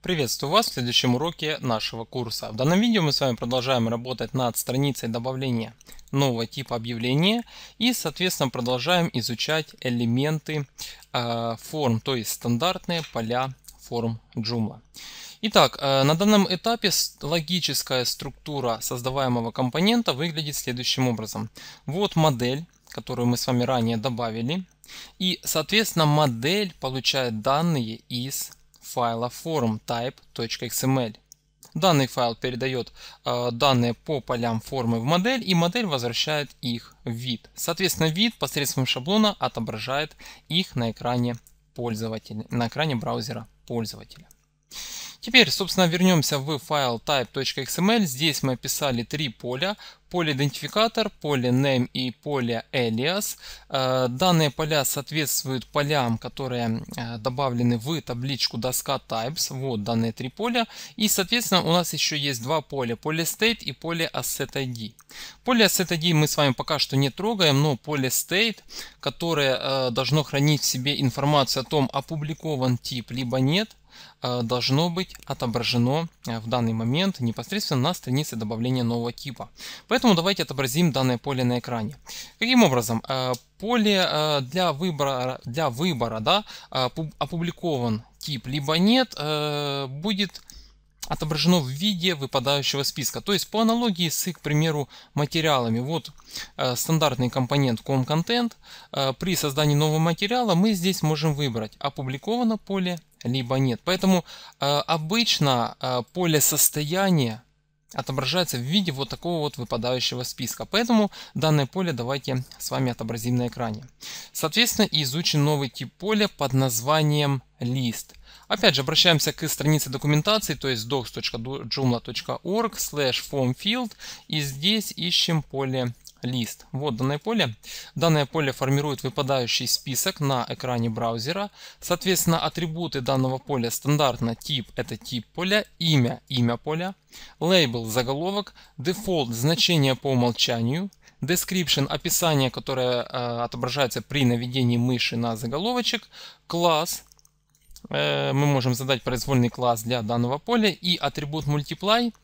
Приветствую вас в следующем уроке нашего курса. В данном видео мы с вами продолжаем работать над страницей добавления нового типа объявления и соответственно продолжаем изучать элементы э, форм, то есть стандартные поля форм Joomla. Итак, а, на данном этапе логическая структура создаваемого компонента выглядит следующим образом. Вот модель, которую мы с вами ранее добавили. И, соответственно, модель получает данные из файла form_type.xml. Данный файл передает э, данные по полям формы в модель, и модель возвращает их в вид. Соответственно, вид посредством шаблона отображает их на экране пользователя, на экране браузера пользователя. Теперь, собственно, вернемся в файл type.xml. Здесь мы описали три поля, поле идентификатор, поле name и поле alias. Э, данные поля соответствуют полям, которые э, добавлены в табличку доска types. Вот данные три поля. И соответственно у нас еще есть два поля. Поле state и поле asset ID. Поле asset ID мы с вами пока что не трогаем, но поле state, которое э, должно хранить в себе информацию о том, опубликован тип либо нет, Э, должно быть отображено э, в данный момент непосредственно на странице добавления нового типа. Поэтому давайте отобразим данное поле на экране. Каким образом? Э, поле для выбора, для выбора да, опубликован тип либо нет будет отображено в виде выпадающего списка. То есть по аналогии с, к примеру, материалами. Вот э, стандартный компонент ComContent. Э, при создании нового материала мы здесь можем выбрать опубликовано поле, либо нет. Поэтому э, обычно э, поле состояния отображается в виде вот такого вот выпадающего списка. Поэтому данное поле давайте с вами отобразим на экране. Соответственно, изучим новый тип поля под названием «Лист». Опять же, обращаемся к странице документации, то есть docs.joomla.org slash formfield и здесь ищем поле лист. Вот данное поле. Данное поле формирует выпадающий список на экране браузера. Соответственно, атрибуты данного поля стандартно тип – это тип поля, имя – имя поля, лейбл – заголовок, дефолт – значение по умолчанию, description – описание, которое э, отображается при наведении мыши на заголовочек, класс – э, мы можем задать произвольный класс для данного поля и атрибут multiply –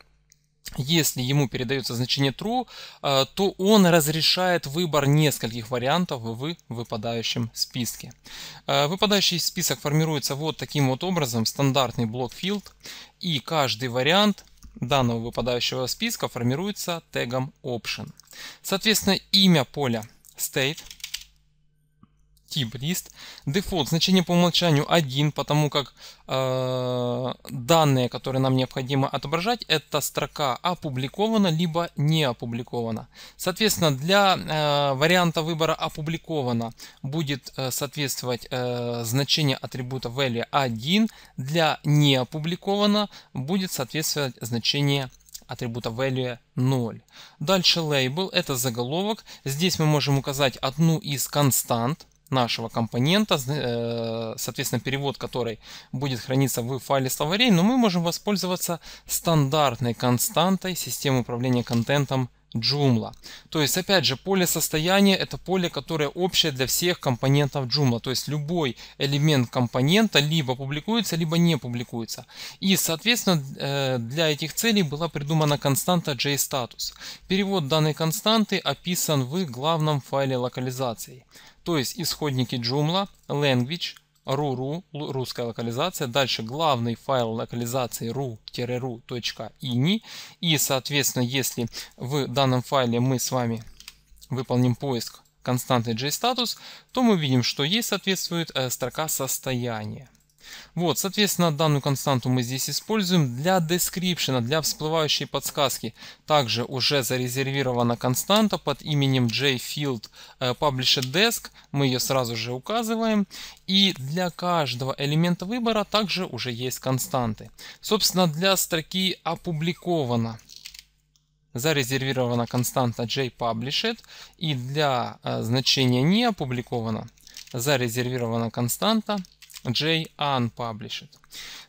если ему передается значение true, э, то он разрешает выбор нескольких вариантов в выпадающем списке. Э, выпадающий список формируется вот таким вот образом, стандартный блок field, и каждый вариант данного выпадающего списка формируется тегом option. Соответственно, имя поля state – тип list, Дефолт значение по умолчанию 1, потому как э, данные, которые нам необходимо отображать, это строка опубликована либо не опубликована. Соответственно, для э, варианта выбора опубликована будет э, соответствовать э, значение атрибута value 1, для не опубликована будет соответствовать значение атрибута value 0. Дальше label это заголовок. Здесь мы можем указать одну из констант нашего компонента, э, соответственно, перевод который будет храниться в файле словарей, но мы можем воспользоваться стандартной константой системы управления контентом Joomla. То есть, опять же, поле состояния это поле, которое общее для всех компонентов Joomla. То есть, любой элемент компонента либо публикуется, либо не публикуется. И, соответственно, э, для этих целей была придумана константа JStatus. Перевод данной константы описан в главном файле локализации. То есть, исходники Joomla, language, ru.ru, русская локализация, дальше главный файл локализации ru-ru.ini, и, соответственно, если в данном файле мы с вами выполним поиск константы JStatus, то мы видим, что ей соответствует э, строка состояния. Вот, соответственно, данную константу мы здесь используем для description, для всплывающей подсказки. Также уже зарезервирована константа под именем jfield э, publishedDesk. Мы ее сразу же указываем. И для каждого элемента выбора также уже есть константы. Собственно, для строки опубликовано зарезервирована константа jpublished и для э, значения не опубликовано зарезервирована константа J unpublished.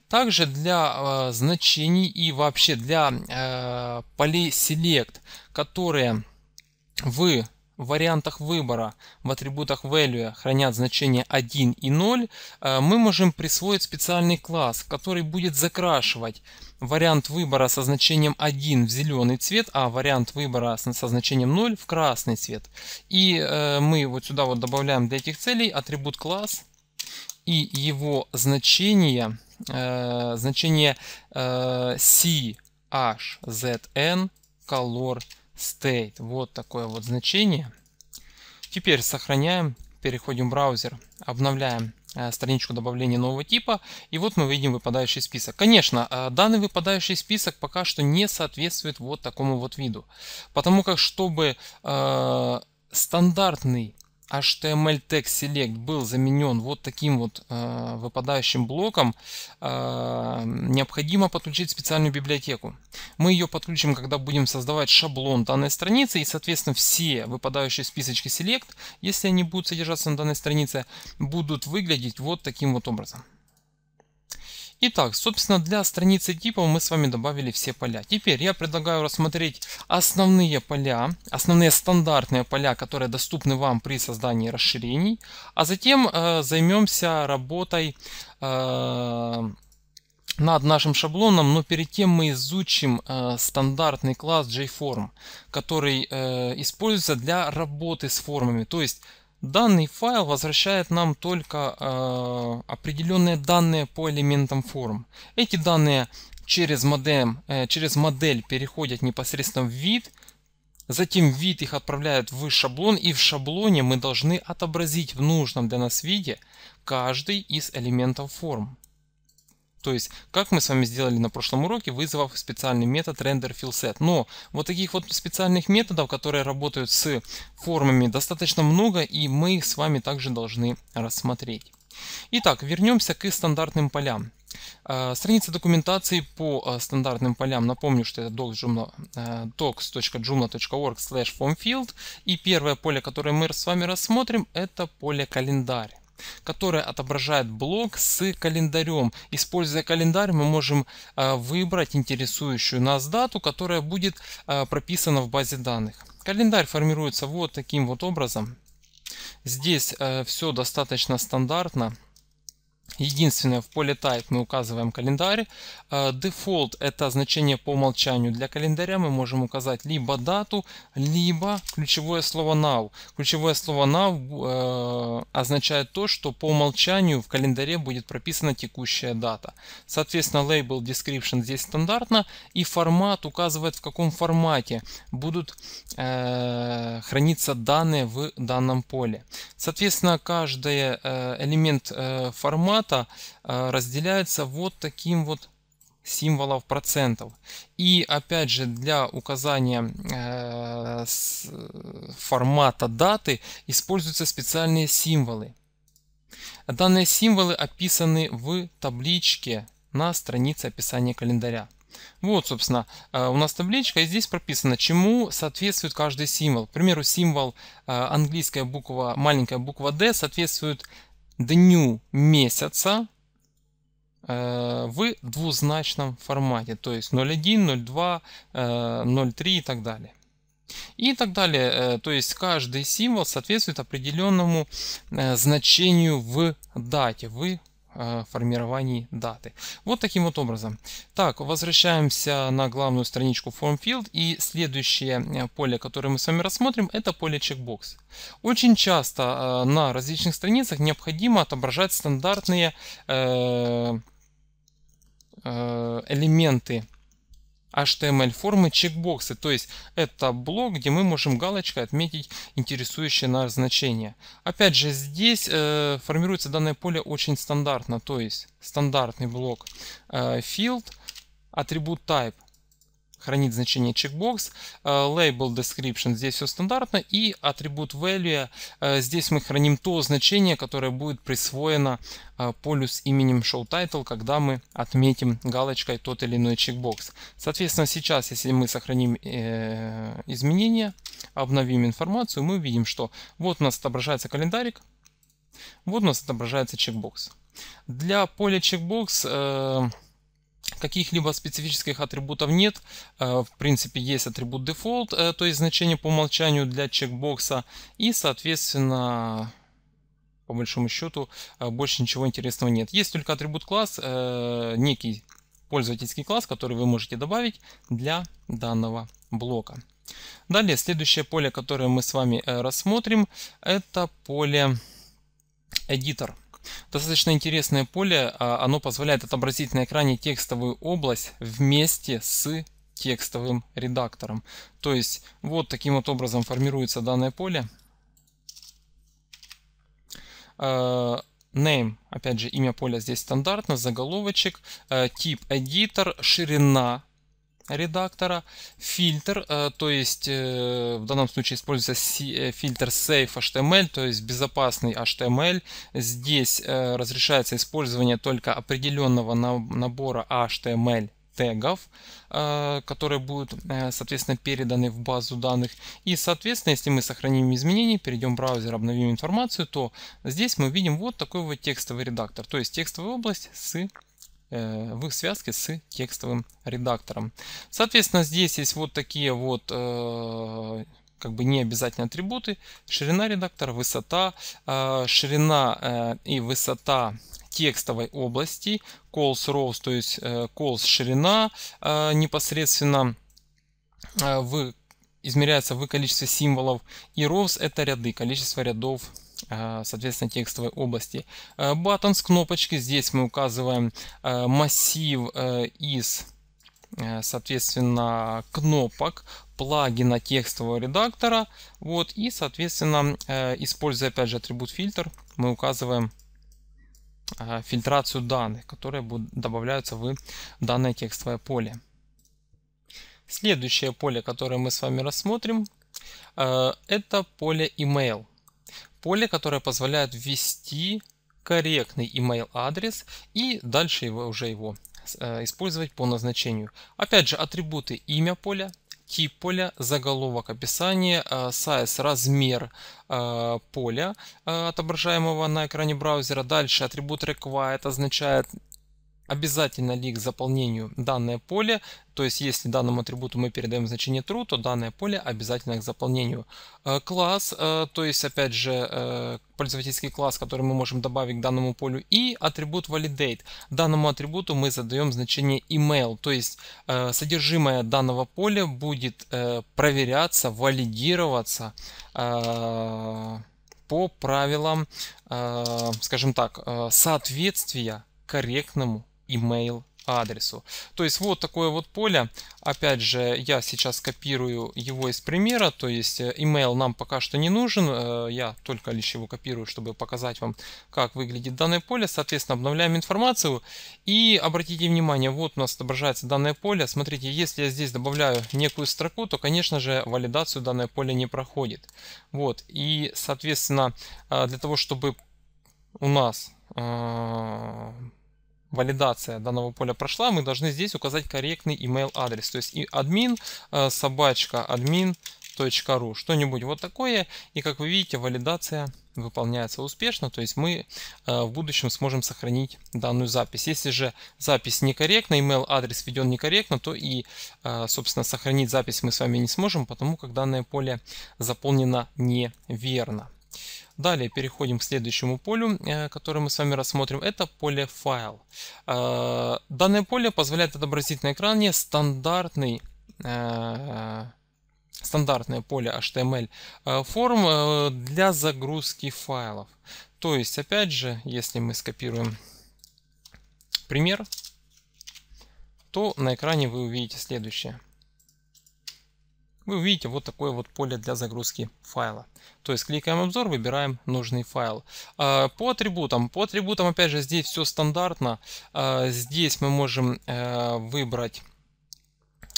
Также для э, значений и вообще для э, полей select, которые в вариантах выбора в атрибутах value хранят значения 1 и 0, э, мы можем присвоить специальный класс, который будет закрашивать вариант выбора со значением 1 в зеленый цвет, а вариант выбора со значением 0 в красный цвет. И э, мы вот сюда вот добавляем для этих целей атрибут класс и его значение, э, значение э, CHZN color state. Вот такое вот значение. Теперь сохраняем, переходим в браузер, обновляем э, страничку добавления нового типа. И вот мы видим выпадающий список. Конечно, э, данный выпадающий список пока что не соответствует вот такому вот виду. Потому как, чтобы э, стандартный HTML Tag Select был заменен вот таким вот э, выпадающим блоком, э, необходимо подключить специальную библиотеку. Мы ее подключим, когда будем создавать шаблон данной страницы, и, соответственно, все выпадающие списочки Select, если они будут содержаться на данной странице, будут выглядеть вот таким вот образом. Итак, собственно, для страницы типов мы с вами добавили все поля. Теперь я предлагаю рассмотреть основные поля, основные стандартные поля, которые доступны вам при создании расширений, а затем э, займемся работой э, над нашим шаблоном, но перед тем мы изучим э, стандартный класс JForm, который э, используется для работы с формами, то есть Данный файл возвращает нам только э, определенные данные по элементам форм. Эти данные через, модем, э, через модель переходят непосредственно в вид, затем вид их отправляет в шаблон, и в шаблоне мы должны отобразить в нужном для нас виде каждый из элементов форм. То есть, как мы с вами сделали на прошлом уроке, вызвав специальный метод renderFillSet. Но вот таких вот специальных методов, которые работают с формами, достаточно много, и мы их с вами также должны рассмотреть. Итак, вернемся к стандартным полям. Э, страница документации по э, стандартным полям. Напомню, что это э, docs.joomla.org slash formfield. И первое поле, которое мы с вами рассмотрим, это поле календарь которая отображает блок с календарем. Используя календарь, мы можем э, выбрать интересующую нас дату, которая будет э, прописана в базе данных. Календарь формируется вот таким вот образом. Здесь э, все достаточно стандартно. Единственное, в поле Type мы указываем календарь. Э, дефолт – это значение по умолчанию. Для календаря мы можем указать либо дату, либо ключевое слово now. Ключевое слово now э, означает то, что по умолчанию в календаре будет прописана текущая дата. Соответственно, label description здесь стандартно. И формат указывает, в каком формате будут э, храниться данные в данном поле. Соответственно, каждый элемент формата формата э, разделяется вот таким вот символов процентов. И опять же для указания э, формата даты используются специальные символы. Данные символы описаны в табличке на странице описания календаря. Вот, собственно, э, у нас табличка, и здесь прописано, чему соответствует каждый символ. К примеру, символ английская буква, маленькая буква D соответствует дню месяца э, в двузначном формате, то есть 0,1, 0,2, 0,3 и так далее. И так далее, э, то есть каждый символ соответствует определенному э, значению в дате, в Э, формировании даты. Вот таким вот образом. Так, возвращаемся на главную страничку FormField и следующее э, поле, которое мы с вами рассмотрим, это поле Checkbox. Очень часто э, на различных страницах необходимо отображать стандартные элементы HTML-формы чекбоксы, то есть это блок, где мы можем галочкой отметить интересующее нас значение. Опять же, здесь э, формируется данное поле очень стандартно, то есть стандартный блок э, field, атрибут type хранит значение checkbox. Label э, description здесь все стандартно. И атрибут value э, здесь мы храним то значение, которое будет присвоено э, полю с именем show title, когда мы отметим галочкой тот или иной чекбокс. Соответственно, сейчас, если мы сохраним изменения, обновим информацию, мы увидим, что вот у нас отображается календарик, вот у нас отображается чекбокс. Для поля чекбокс каких-либо специфических атрибутов нет. Э, в принципе, есть атрибут default, э, то есть значение по умолчанию для чекбокса. И, соответственно, по большому счету, э, больше ничего интересного нет. Есть только атрибут класс, некий пользовательский класс, который вы можете добавить для данного блока. Далее, следующее поле, которое мы с вами рассмотрим, это поле editor. Достаточно интересное поле, а, оно позволяет отобразить на экране текстовую область вместе с текстовым редактором. То есть вот таким вот образом формируется данное поле. А, name, опять же имя поля здесь стандартно, заголовочек, а, тип editor, ширина редактора, фильтр, э, то есть э, в данном случае используется э, фильтр Safe HTML, то есть безопасный HTML. Здесь разрешается использование только определенного набора HTML тегов, которые будут, соответственно, переданы в базу данных. И, соответственно, если мы сохраним изменения, перейдем в браузер, обновим информацию, то здесь мы видим вот такой вот текстовый редактор, то есть текстовая область с Э, в их связке с текстовым редактором. Соответственно, здесь есть вот такие вот э, как бы необязательные атрибуты. Ширина редактора, высота, э, ширина и высота текстовой области, calls rows, то есть calls ширина непосредственно в, измеряется в количестве символов, и rows это ряды, количество рядов Э, соответственно, текстовой области. Э, buttons кнопочки. Здесь мы указываем э, массив из, соответственно, кнопок плагина текстового редактора. Вот, и, соответственно, используя, опять же, атрибут фильтр, мы указываем фильтрацию данных, которые будут, добавляются в данное текстовое поле. Следующее поле, которое мы с вами рассмотрим, это поле email поле, которое позволяет ввести корректный email адрес и дальше его, уже его э, использовать по назначению. Опять же, атрибуты имя поля, тип поля, заголовок описание, э, size, размер э, поля, отображаемого на экране браузера. Дальше атрибут required означает обязательно ли к заполнению данное поле, то есть если данному атрибуту мы передаем значение true, то данное поле обязательно к заполнению. Э, класс, э, то есть опять же э, пользовательский класс, который мы можем добавить к данному полю, и атрибут validate. Данному атрибуту мы задаем значение email, то есть содержимое данного поля будет проверяться, валидироваться по правилам, скажем так, соответствия корректному email адресу. То есть вот такое вот поле. Опять же, я сейчас копирую его из примера, то есть email э, нам пока что не нужен, э, я только лишь его копирую, чтобы показать вам, как выглядит данное поле. Соответственно, обновляем информацию и обратите внимание, вот у нас отображается данное поле. Смотрите, если я здесь добавляю некую строку, то, конечно же, валидацию данное поле не проходит. Вот, и, соответственно, э, для того, чтобы у нас валидация данного поля прошла, мы должны здесь указать корректный email адрес. То есть и админ э, собачка админ ру что-нибудь вот такое и как вы видите валидация выполняется успешно то есть мы э, в будущем сможем сохранить данную запись если же запись некорректна email адрес введен некорректно то и э, собственно сохранить запись мы с вами не сможем потому как данное поле заполнено неверно Далее переходим к следующему полю, э, которое мы с вами рассмотрим. Это поле «Файл». Э, данное поле позволяет отобразить на экране стандартный э, стандартное поле HTML форм для загрузки файлов. То есть, опять же, если мы скопируем пример, то на экране вы увидите следующее вы увидите вот такое вот поле для загрузки файла. То есть кликаем обзор, выбираем нужный файл. А, по атрибутам. По атрибутам опять же здесь все стандартно. А, здесь мы можем э, выбрать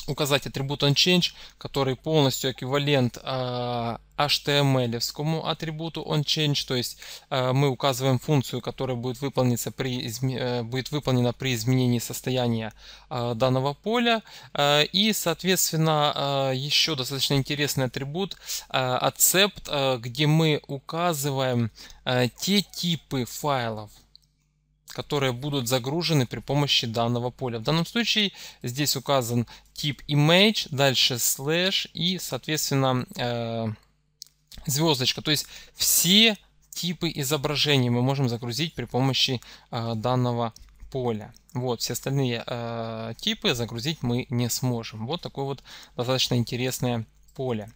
указать атрибут onChange, который полностью эквивалент а, HTML атрибуту onChange, то есть а, мы указываем функцию, которая будет, выполниться при, э, будет выполнена при изменении состояния а, данного поля. И, соответственно, еще достаточно интересный атрибут accept, где мы указываем те типы файлов, которые будут загружены при помощи данного поля. В данном случае здесь указан тип image, дальше слэш и, соответственно, э, звездочка. То есть все типы изображений мы можем загрузить при помощи э, данного поля. Вот, все остальные э, типы загрузить мы не сможем. Вот такое вот достаточно интересное поле.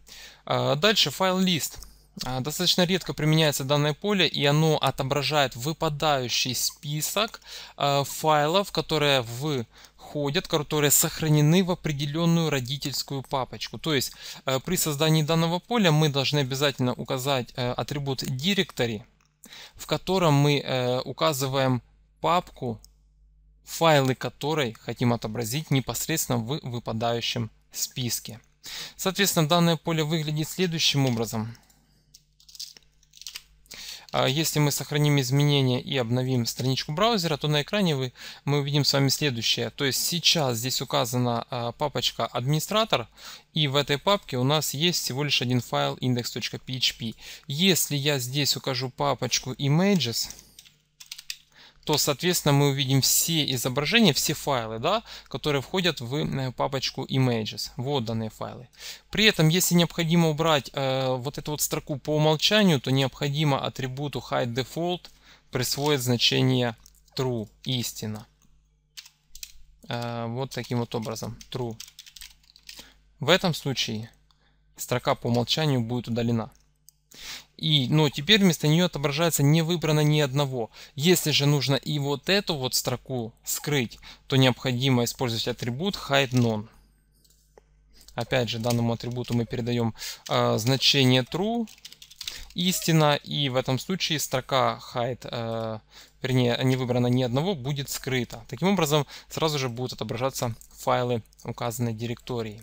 дальше файл лист. А, достаточно редко применяется данное поле, и оно отображает выпадающий список а, файлов, которые выходят, которые сохранены в определенную родительскую папочку. То есть а, при создании данного поля мы должны обязательно указать э, атрибут directory, в котором мы э, указываем папку, файлы которой хотим отобразить непосредственно в выпадающем списке. Соответственно, данное поле выглядит следующим образом. А если мы сохраним изменения и обновим страничку браузера, то на экране вы, мы увидим с вами следующее. То есть сейчас здесь указана а, папочка «Администратор», и в этой папке у нас есть всего лишь один файл index.php. Если я здесь укажу папочку «Images», то, соответственно, мы увидим все изображения, все файлы, да, которые входят в э, папочку Images. Вот данные файлы. При этом, если необходимо убрать э, вот эту вот строку по умолчанию, то необходимо атрибуту hide default присвоить значение true, истина. Э, вот таким вот образом, true. В этом случае строка по умолчанию будет удалена. И, но ну, теперь вместо нее отображается не выбрано ни одного. Если же нужно и вот эту вот строку скрыть, то необходимо использовать атрибут hide none. Опять же, данному атрибуту мы передаем э, а, значение true, истина, и в этом случае строка hide э, вернее, не выбрано ни одного, будет скрыто. Таким образом, сразу же будут отображаться файлы указанной директории.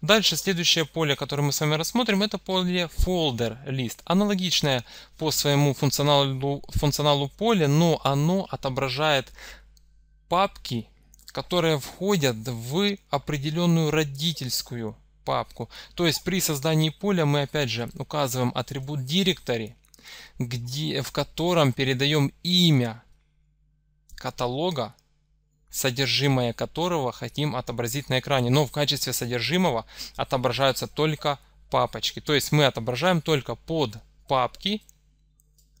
Дальше следующее поле, которое мы с вами рассмотрим, это поле folder list. Аналогичное по своему функционалу, функционалу поле, но оно отображает папки, которые входят в определенную родительскую папку. То есть при создании поля мы опять же указываем атрибут директории где, в котором передаем имя каталога, содержимое которого хотим отобразить на экране. Но в качестве содержимого отображаются только папочки. То есть мы отображаем только под папки,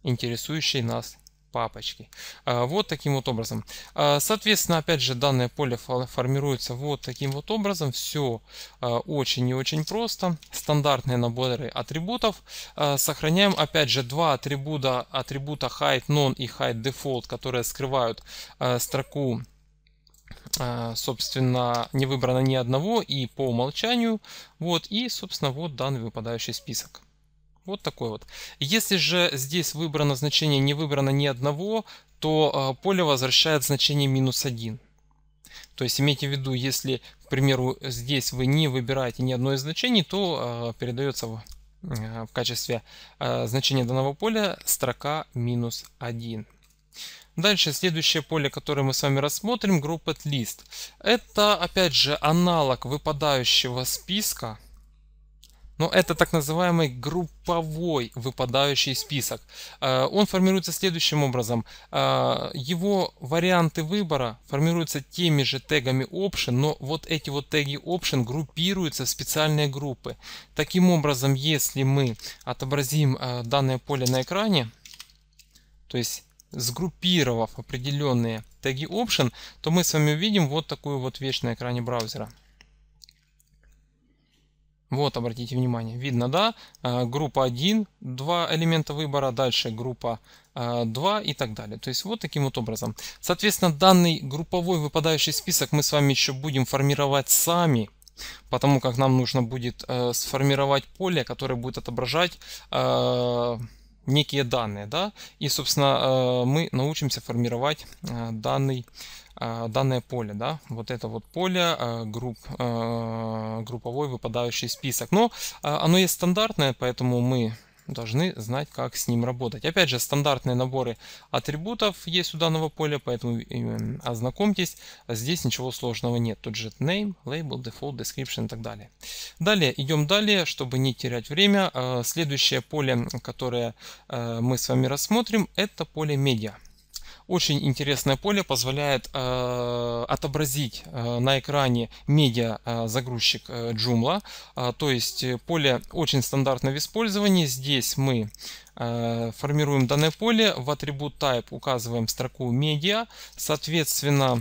интересующие нас папочки. А, вот таким вот образом. А, соответственно, опять же, данное поле формируется вот таким вот образом. Все а, очень и очень просто. Стандартные наборы атрибутов. Сохраняем, опять же, два атрибута, атрибута hide non и hide default, которые скрывают строку собственно, не выбрано ни одного и по умолчанию. Вот, и, собственно, вот данный выпадающий список. Вот такой вот. Если же здесь выбрано значение, не выбрано ни одного, то э, поле возвращает значение минус 1. То есть имейте в виду, если, к примеру, здесь вы не выбираете ни одно из значений, то э, передается в, э, в качестве значения данного поля строка минус 1. Дальше следующее поле, которое мы с вами рассмотрим, группа list. Это опять же аналог выпадающего списка, но это так называемый групповой выпадающий список. Э, он формируется следующим образом. Э, его варианты выбора формируются теми же тегами option, но вот эти вот теги option группируются в специальные группы. Таким образом, если мы отобразим э, данное поле на экране, то есть сгруппировав определенные теги option, то мы с вами увидим вот такую вот вещь на экране браузера. Вот, обратите внимание, видно, да? Э, группа 1, 2 элемента выбора, дальше группа 2 э, и так далее. То есть вот таким вот образом. Соответственно, данный групповой выпадающий список мы с вами еще будем формировать сами, потому как нам нужно будет э, сформировать поле, которое будет отображать некие данные, да? И, собственно, мы научимся формировать данный а, данное поле, да, вот это вот поле а, групп, а, групповой выпадающий список. Но оно есть стандартное, поэтому мы должны знать, как с ним работать. Опять же, стандартные наборы атрибутов есть у данного поля, поэтому э, ознакомьтесь. Здесь ничего сложного нет. Тут же name, label, default, description и так далее. Далее, идем далее, чтобы не терять время. Следующее поле, которое мы с вами рассмотрим, это поле media. Очень интересное поле позволяет э, отобразить э, на экране медиа э, загрузчик э, Joomla. Э, то есть э, поле очень стандартно в использовании. Здесь мы э, формируем данное поле. В атрибут type указываем строку медиа. Соответственно,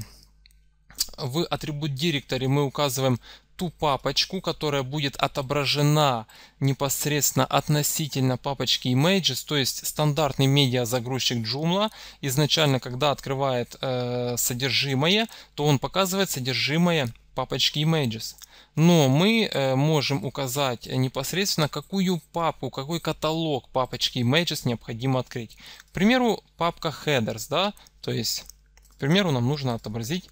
в атрибут директоре мы указываем ту папочку, которая будет отображена непосредственно относительно папочки Images, то есть стандартный медиа-загрузчик Joomla изначально, когда открывает э, содержимое, то он показывает содержимое папочки Images. Но мы э, можем указать непосредственно, какую папку, какой каталог папочки Images необходимо открыть. К примеру, папка Headers, да, то есть, к примеру, нам нужно отобразить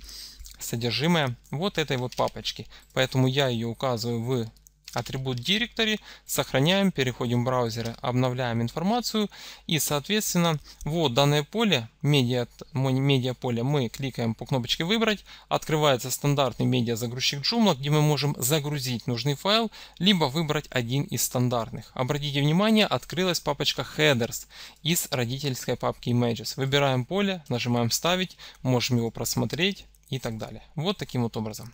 содержимое вот этой вот папочки. Поэтому я ее указываю в атрибут Directory, сохраняем, переходим в браузер, обновляем информацию и соответственно вот данное поле, медиа, медиа поле, мы кликаем по кнопочке выбрать, открывается стандартный медиа загрузчик Joomla, где мы можем загрузить нужный файл, либо выбрать один из стандартных. Обратите внимание, открылась папочка headers из родительской папки images. Выбираем поле, нажимаем вставить, можем его просмотреть и так далее. Вот таким вот образом.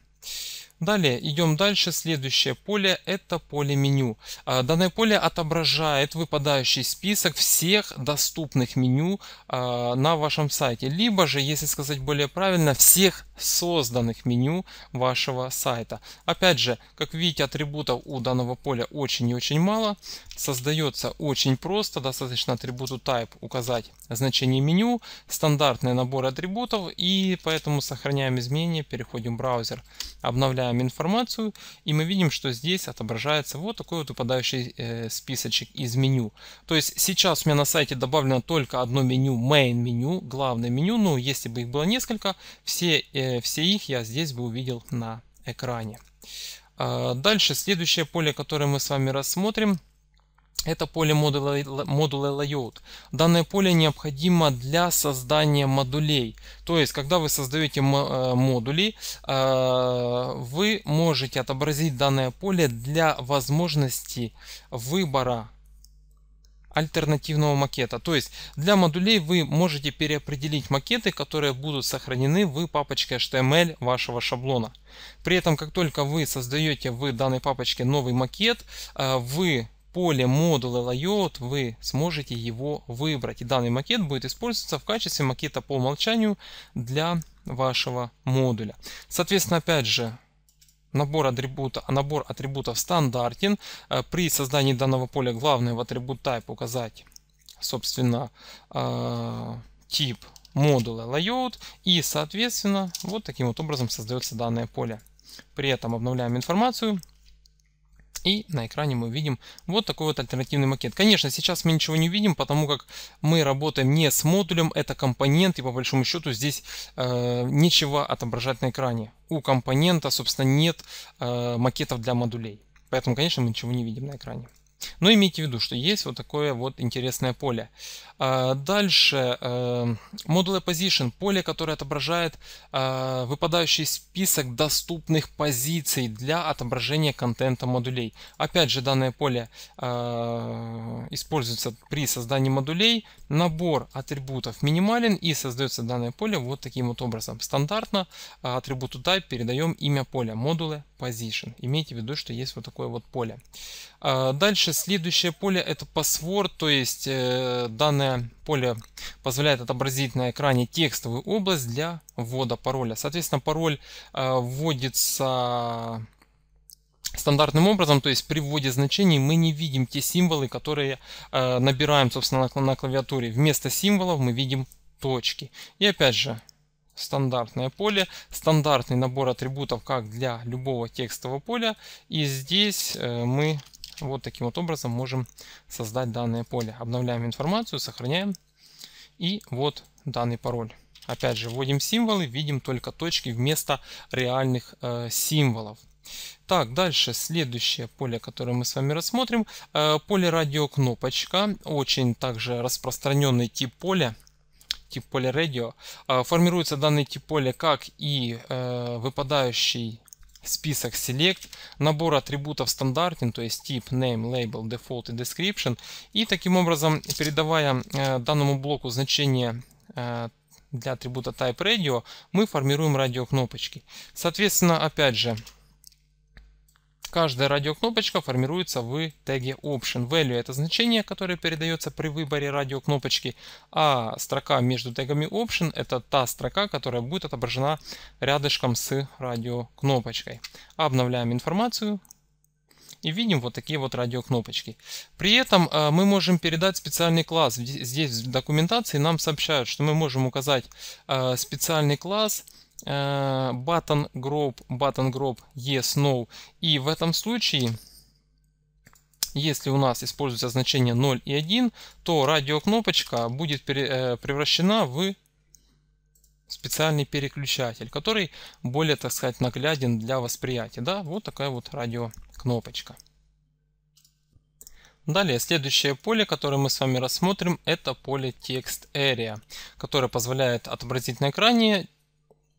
Далее идем дальше. Следующее поле это поле меню. А, данное поле отображает выпадающий список всех доступных меню а, на вашем сайте. Либо же, если сказать более правильно, всех созданных меню вашего сайта. Опять же, как видите, атрибутов у данного поля очень и очень мало. Создается очень просто. Достаточно атрибуту type указать значение меню, стандартный набор атрибутов. И поэтому сохраняем изменения, переходим в браузер, обновляем обновляем информацию, и мы видим, что здесь отображается вот такой вот упадающий э, списочек из меню. То есть сейчас у меня на сайте добавлено только одно меню, main меню, главное меню, но ну, если бы их было несколько, все, э, все их я здесь бы увидел на экране. А, дальше следующее поле, которое мы с вами рассмотрим – это поле модуля модула layout. Данное поле необходимо для создания модулей. То есть, когда вы создаете э, модули, э, вы можете отобразить данное поле для возможности выбора альтернативного макета. То есть для модулей вы можете переопределить макеты, которые будут сохранены в папочке HTML вашего шаблона. При этом, как только вы создаете в данной папочке новый макет, э, вы поле модула layout вы сможете его выбрать. И данный макет будет использоваться в качестве макета по умолчанию для вашего модуля. Соответственно, опять же, набор, атрибута, набор атрибутов стандартен. Э, при создании данного поля главное в атрибут type указать, собственно, э, тип модуля layout. И, соответственно, вот таким вот образом создается данное поле. При этом обновляем информацию. И на экране мы видим вот такой вот альтернативный макет. Конечно, сейчас мы ничего не видим, потому как мы работаем не с модулем, это компонент, и по большому счету здесь э, нечего отображать на экране. У компонента, собственно, нет э, макетов для модулей. Поэтому, конечно, мы ничего не видим на экране. Но ну, имейте в виду, что есть вот такое вот интересное поле. А, дальше э, Modular Position, поле, которое отображает э, выпадающий список доступных позиций для отображения контента модулей. Опять же, данное поле э, используется при создании модулей. Набор атрибутов минимален и создается данное поле вот таким вот образом. Стандартно атрибуту type передаем имя поля модулы position. Имейте в виду, что есть вот такое вот поле. А, дальше следующее поле это password, то есть э, данное поле позволяет отобразить на экране текстовую область для ввода пароля. Соответственно, пароль а, вводится стандартным образом, то есть при вводе значений мы не видим те символы, которые э, набираем собственно на клавиатуре. Вместо символов мы видим точки. И опять же, стандартное поле, стандартный набор атрибутов как для любого текстового поля. И здесь э, мы вот таким вот образом можем создать данное поле. Обновляем информацию, сохраняем. И вот данный пароль. Опять же, вводим символы, видим только точки вместо реальных э, символов. Так, дальше следующее поле, которое мы с вами рассмотрим. Э, поле радиокнопочка. Очень также распространенный тип поля тип поля радио. Э, формируется данный тип поля как и э, выпадающий список Select, набор атрибутов стандартен, то есть тип, name, label, default и description. И таким образом, передавая э, данному блоку значение э, для атрибута type radio, мы формируем радиокнопочки. Соответственно, опять же, каждая радиокнопочка формируется в теге Option. Value – это значение, которое передается при выборе радиокнопочки, а строка между тегами Option – это та строка, которая будет отображена рядышком с радиокнопочкой. Обновляем информацию и видим вот такие вот радиокнопочки. При этом э, мы можем передать специальный класс. Здесь в документации нам сообщают, что мы можем указать э, специальный класс – Э, button group, button group yes, no. И в этом случае, если у нас используется значение 0 и 1, то радиокнопочка будет э, превращена в специальный переключатель, который более, так сказать, нагляден для восприятия. Да, вот такая вот радиокнопочка. Далее, следующее поле, которое мы с вами рассмотрим, это поле Text Area, которое позволяет отобразить на экране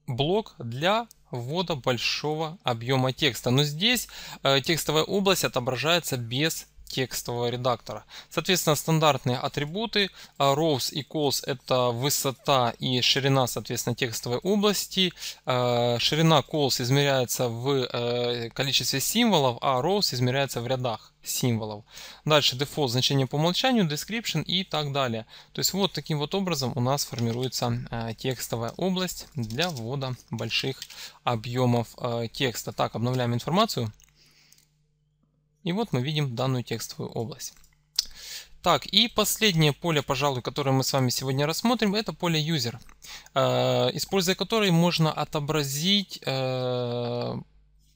блок для ввода большого объема текста. Но здесь э, текстовая область отображается без текстового редактора. Соответственно, стандартные атрибуты э, rows и calls это высота и ширина, соответственно, текстовой области. Э, ширина calls измеряется в э, количестве символов, а rows измеряется в рядах символов. Дальше default значение по умолчанию, description и так далее. То есть вот таким вот образом у нас формируется текстовая область для ввода больших объемов текста. Так, обновляем информацию. И вот мы видим данную текстовую область. Так, и последнее поле, пожалуй, которое мы с вами сегодня рассмотрим, это поле user, э, используя которое можно отобразить э,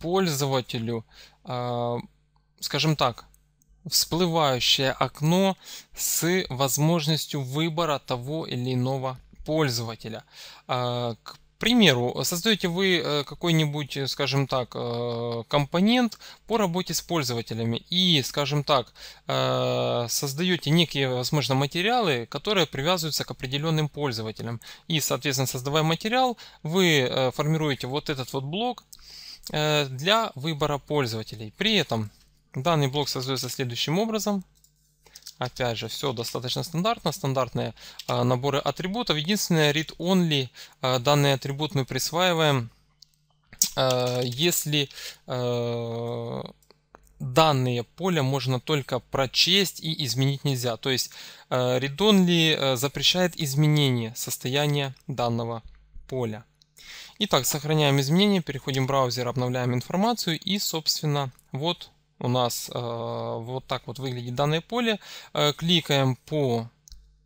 пользователю, э, скажем так, всплывающее окно с возможностью выбора того или иного пользователя. К примеру, создаете вы э, какой-нибудь, э, скажем так, э, компонент по работе с пользователями и, скажем так, создаете некие, возможно, материалы, которые привязываются к определенным пользователям. И, соответственно, создавая материал, вы формируете вот этот вот блок для выбора пользователей. При этом данный блок создается следующим образом – Опять же, все достаточно стандартно, стандартные а, наборы атрибутов. Единственное, read-only а, данный атрибут мы присваиваем, а, если а, данные поля можно только прочесть и изменить нельзя. То есть а, read-only а, запрещает изменение состояния данного поля. Итак, сохраняем изменения, переходим в браузер, обновляем информацию и, собственно, вот у нас э, вот так вот выглядит данное поле. Э, кликаем по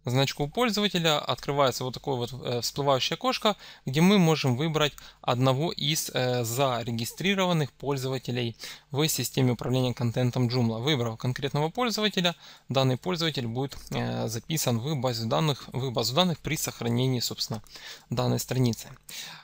значку пользователя, открывается вот такое вот э, всплывающее окошко, где мы можем выбрать одного из э, зарегистрированных пользователей в системе управления контентом Joomla. Выбрав конкретного пользователя, данный пользователь будет э, записан в базу данных, в базу данных при сохранении, собственно, данной страницы.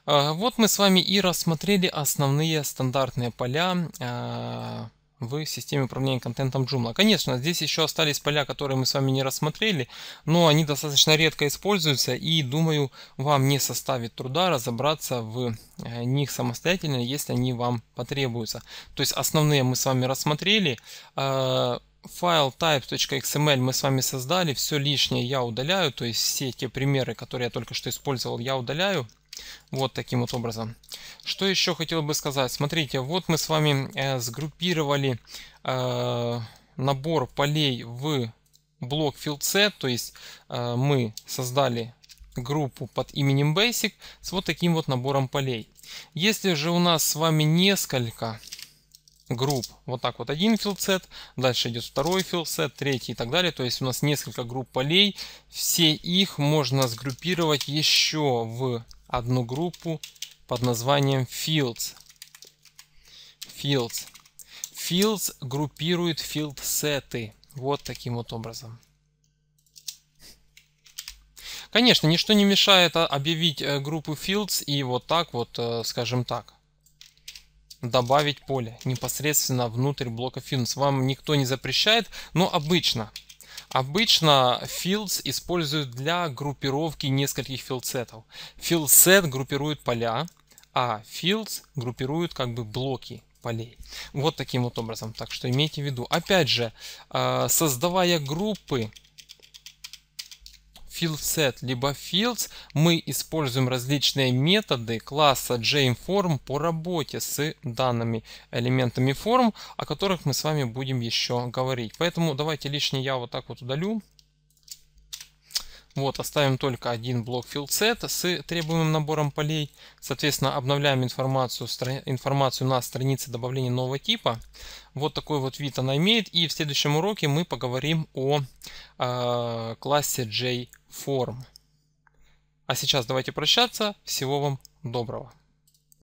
Э, вот мы с вами и рассмотрели основные стандартные поля э, в системе управления контентом Joomla. Конечно, здесь еще остались поля, которые мы с вами не рассмотрели, но они достаточно редко используются и, думаю, вам не составит труда разобраться в э, них самостоятельно, если они вам потребуются. То есть основные мы с вами рассмотрели, э, файл type.xml мы с вами создали, все лишнее я удаляю, то есть все те примеры, которые я только что использовал, я удаляю. Вот таким вот образом. Что еще хотел бы сказать? Смотрите, вот мы с вами э, сгруппировали э, набор полей в блок FieldSet, то есть э, мы создали группу под именем Basic с вот таким вот набором полей. Если же у нас с вами несколько групп, вот так вот один филдсет, дальше идет второй филдсет, третий и так далее, то есть у нас несколько групп полей, все их можно сгруппировать еще в одну группу под названием Fields. Fields. Fields группирует field филдсеты. Вот таким вот образом. Конечно, ничто не мешает а, объявить э, группу Fields и вот так вот, э, скажем так, добавить поле непосредственно внутрь блока Fields. Вам никто не запрещает, но обычно – Обычно fields используют для группировки нескольких филдсетов. Fieldset группирует поля, а fields группируют как бы блоки полей. Вот таким вот образом. Так что имейте в виду. Опять же, э, создавая группы, FieldSet либо fields, мы используем различные методы класса jform по работе с данными элементами форм, о которых мы с вами будем еще говорить. Поэтому давайте лишнее я вот так вот удалю. Вот, оставим только один блок FieldSet с требуемым набором полей. Соответственно, обновляем информацию, информацию на странице добавления нового типа. Вот такой вот вид она имеет. И в следующем уроке мы поговорим о э, классе JForm. А сейчас давайте прощаться. Всего вам доброго.